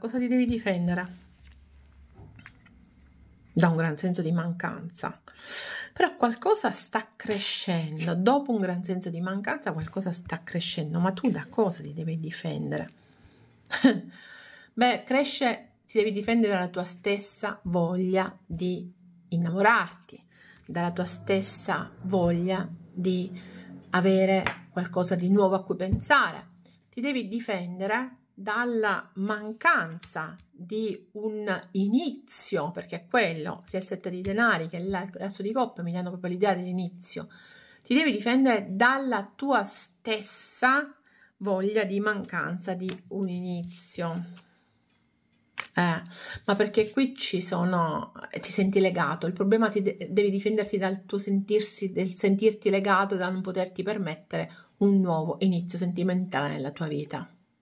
Cosa ti devi difendere? Da un gran senso di mancanza. Però qualcosa sta crescendo, dopo un gran senso di mancanza qualcosa sta crescendo, ma tu da cosa ti devi difendere? Beh, cresce, ti devi difendere dalla tua stessa voglia di innamorarti, dalla tua stessa voglia di avere qualcosa di nuovo a cui pensare. Ti devi difendere dalla mancanza di un inizio, perché è quello, sia il set di denari che l'asso di coppe mi danno proprio l'idea dell'inizio, ti devi difendere dalla tua stessa voglia di mancanza di un inizio. Eh, ma perché qui ci sono, ti senti legato, il problema ti de- devi difenderti dal tuo sentirsi, del sentirti legato, da non poterti permettere un nuovo inizio sentimentale nella tua vita.